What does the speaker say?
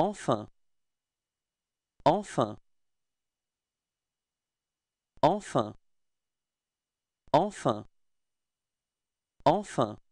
Enfin. Enfin. Enfin. Enfin. Enfin.